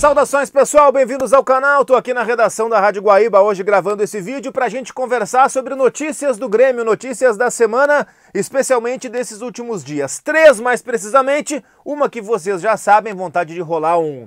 Saudações pessoal, bem-vindos ao canal. Estou aqui na redação da Rádio Guaíba hoje gravando esse vídeo para a gente conversar sobre notícias do Grêmio, notícias da semana, especialmente desses últimos dias. Três mais precisamente, uma que vocês já sabem, vontade de rolar um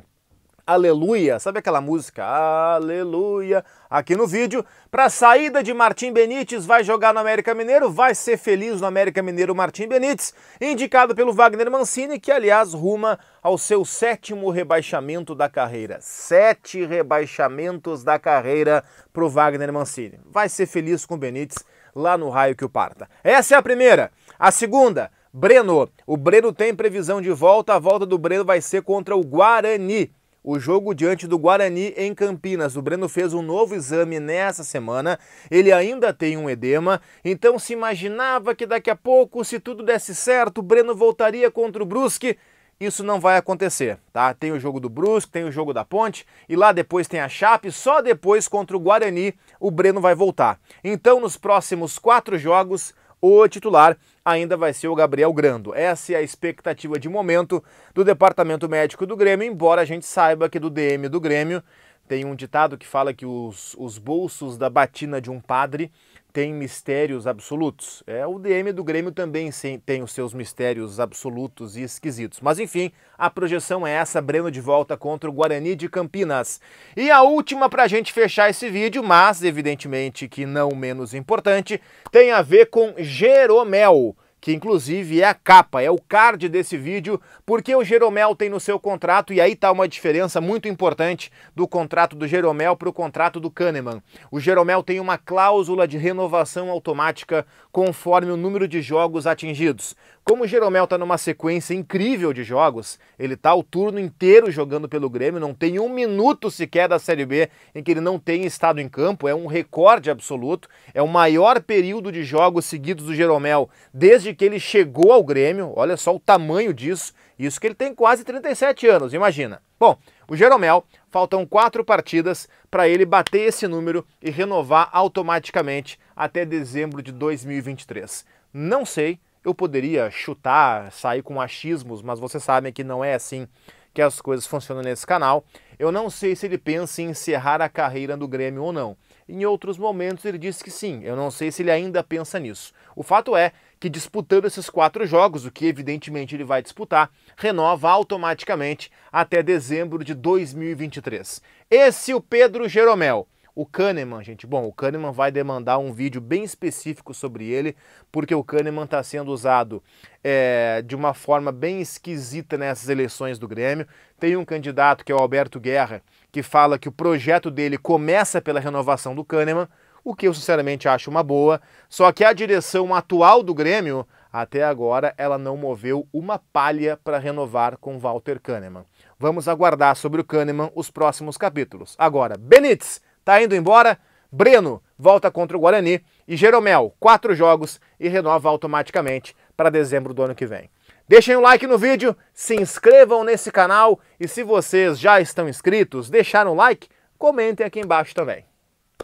Aleluia, sabe aquela música? Aleluia, aqui no vídeo. Para a saída de Martim Benítez, vai jogar no América Mineiro, vai ser feliz no América Mineiro Martim Benítez, indicado pelo Wagner Mancini, que aliás ruma ao seu sétimo rebaixamento da carreira. Sete rebaixamentos da carreira para o Wagner Mancini. Vai ser feliz com Benítez lá no raio que o parta. Essa é a primeira. A segunda, Breno. O Breno tem previsão de volta, a volta do Breno vai ser contra o Guarani. O jogo diante do Guarani em Campinas. O Breno fez um novo exame nessa semana. Ele ainda tem um edema, então se imaginava que daqui a pouco, se tudo desse certo, o Breno voltaria contra o Brusque. Isso não vai acontecer, tá? Tem o jogo do Brusque, tem o jogo da Ponte e lá depois tem a Chape. Só depois contra o Guarani o Breno vai voltar. Então, nos próximos quatro jogos, o titular ainda vai ser o Gabriel Grando. Essa é a expectativa de momento do departamento médico do Grêmio, embora a gente saiba que do DM do Grêmio tem um ditado que fala que os, os bolsos da batina de um padre têm mistérios absolutos. É, o DM do Grêmio também tem os seus mistérios absolutos e esquisitos. Mas enfim, a projeção é essa: Breno de volta contra o Guarani de Campinas. E a última para a gente fechar esse vídeo, mas evidentemente que não menos importante, tem a ver com Jeromel que inclusive é a capa, é o card desse vídeo, porque o Jeromel tem no seu contrato, e aí está uma diferença muito importante do contrato do Jeromel para o contrato do Kahneman. O Jeromel tem uma cláusula de renovação automática conforme o número de jogos atingidos. Como o Jeromel está numa sequência incrível de jogos, ele está o turno inteiro jogando pelo Grêmio, não tem um minuto sequer da Série B em que ele não tenha estado em campo, é um recorde absoluto, é o maior período de jogos seguidos do Jeromel desde que ele chegou ao Grêmio. Olha só o tamanho disso. Isso que ele tem quase 37 anos, imagina. Bom, o Jeromel, faltam quatro partidas para ele bater esse número e renovar automaticamente até dezembro de 2023. Não sei, eu poderia chutar, sair com achismos, mas vocês sabem que não é assim que as coisas funcionam nesse canal. Eu não sei se ele pensa em encerrar a carreira do Grêmio ou não. Em outros momentos ele disse que sim. Eu não sei se ele ainda pensa nisso. O fato é que disputando esses quatro jogos, o que evidentemente ele vai disputar, renova automaticamente até dezembro de 2023. Esse é o Pedro Jeromel. O Kahneman, gente, bom, o Kahneman vai demandar um vídeo bem específico sobre ele, porque o Kahneman está sendo usado é, de uma forma bem esquisita nessas eleições do Grêmio. Tem um candidato que é o Alberto Guerra, que fala que o projeto dele começa pela renovação do Kahneman, o que eu sinceramente acho uma boa, só que a direção atual do Grêmio, até agora, ela não moveu uma palha para renovar com Walter Kahneman. Vamos aguardar sobre o Kahneman os próximos capítulos. Agora, Benítez! Tá indo embora. Breno volta contra o Guarani e Jeromel, quatro jogos e renova automaticamente para dezembro do ano que vem. Deixem o um like no vídeo, se inscrevam nesse canal e se vocês já estão inscritos, deixaram o like, comentem aqui embaixo também.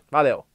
Valeu!